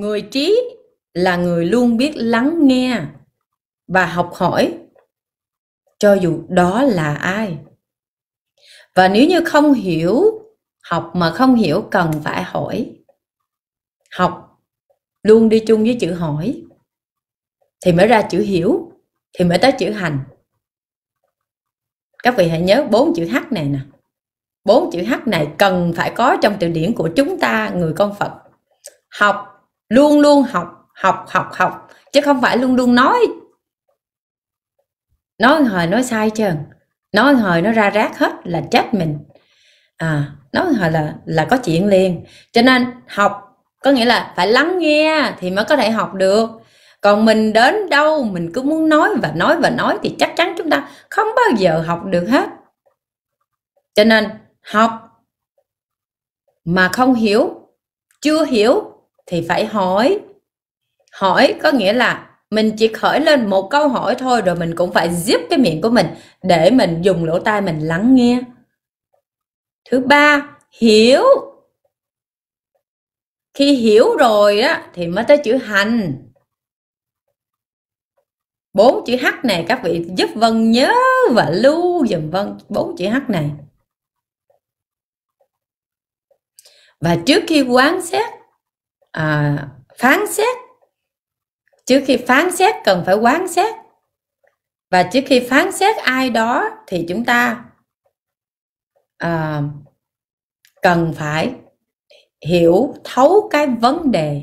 người trí là người luôn biết lắng nghe và học hỏi cho dù đó là ai và nếu như không hiểu học mà không hiểu cần phải hỏi học luôn đi chung với chữ hỏi thì mới ra chữ hiểu thì mới tới chữ hành các vị hãy nhớ bốn chữ h này nè bốn chữ h này cần phải có trong từ điển của chúng ta người con phật học luôn luôn học học học học chứ không phải luôn luôn nói nói hồi nói sai chứ nói hồi nó ra rác hết là chết mình à nói hồi là là có chuyện liền cho nên học có nghĩa là phải lắng nghe thì mới có thể học được còn mình đến đâu mình cứ muốn nói và nói và nói thì chắc chắn chúng ta không bao giờ học được hết cho nên học mà không hiểu chưa hiểu thì phải hỏi hỏi có nghĩa là mình chỉ khởi lên một câu hỏi thôi rồi mình cũng phải giúp cái miệng của mình để mình dùng lỗ tai mình lắng nghe thứ ba hiểu khi hiểu rồi á thì mới tới chữ hành bốn chữ h này các vị giúp vân nhớ và lưu dùm vân bốn chữ h này và trước khi quán xét à, phán xét trước khi phán xét cần phải quán xét và trước khi phán xét ai đó thì chúng ta à, cần phải hiểu thấu cái vấn đề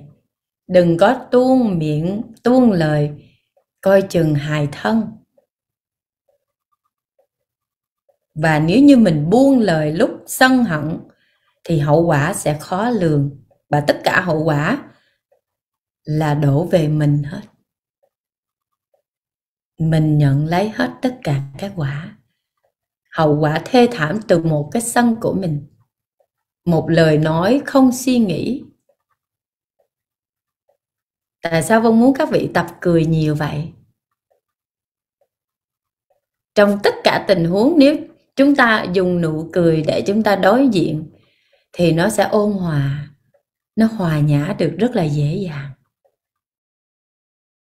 đừng có tuôn miệng tuôn lời coi chừng hài thân và nếu như mình buông lời lúc sân hận thì hậu quả sẽ khó lường và tất cả hậu quả là đổ về mình hết mình nhận lấy hết tất cả các quả hậu quả thê thảm từ một cái sân của mình một lời nói không suy nghĩ tại sao vân muốn các vị tập cười nhiều vậy trong tất cả tình huống nếu chúng ta dùng nụ cười để chúng ta đối diện thì nó sẽ ôn hòa nó hòa nhã được rất là dễ dàng